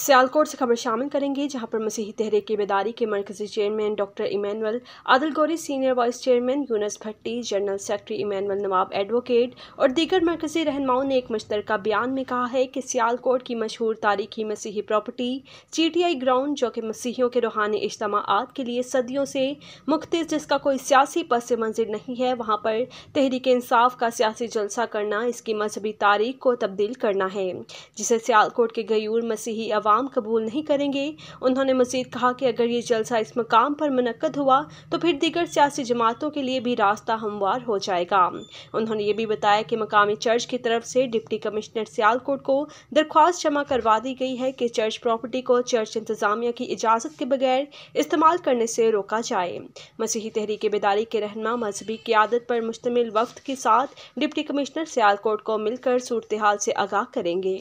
सियालकोट से खबर शामिल करेंगे जहां पर मसीही तहरीक बेदारी के मरकजी chairman doctor Emmanuel Adil Ghauri senior vice chairman Yunus Bhatti general secretary Emmanuel Nawab advocate और दीगर मरकजी रहनमाओं ने एक मुश्तर बयान में कहा है कि सियालकोट की मशहूर तारीखी मसीही प्रॉपर्टी ची टी आई ग्राउंड जो कि मसीहियों के रूहानी इज्तम के लिए सदियों से मुख्त जिसका कोई सियासी पस मंजिल नहीं है वहाँ पर तहरीक इंसाफ का सियासी जलसा करना इसकी मजहबी तारीख को तब्दील करना है जिसे सियालकोट के गयूर मसीही आवाम कबूल नहीं करेंगे उन्होंने मजीद कहा कि अगर ये जलसा इस मकाम पर मनकद हुआ तो फिर दीगर सियासी जमातों के लिए भी रास्ता हमवार हो जाएगा उन्होंने ये भी बताया कि मकामी चर्च की तरफ से डिप्टी कमिश्नर सियालकोट को दरख्वास्त जमा करवा दी गई है कि चर्च प्रॉपर्टी को चर्च इंतजामिया की इजाज़त के बगैर इस्तेमाल करने से रोका जाए मसीही तहरीक बेदारी के रहनमा मजहबी क्यादत पर मुश्तमिल वक्त के साथ डिप्टी कमिश्नर सियालकोट को मिलकर सूरत हाल से आगाह करेंगे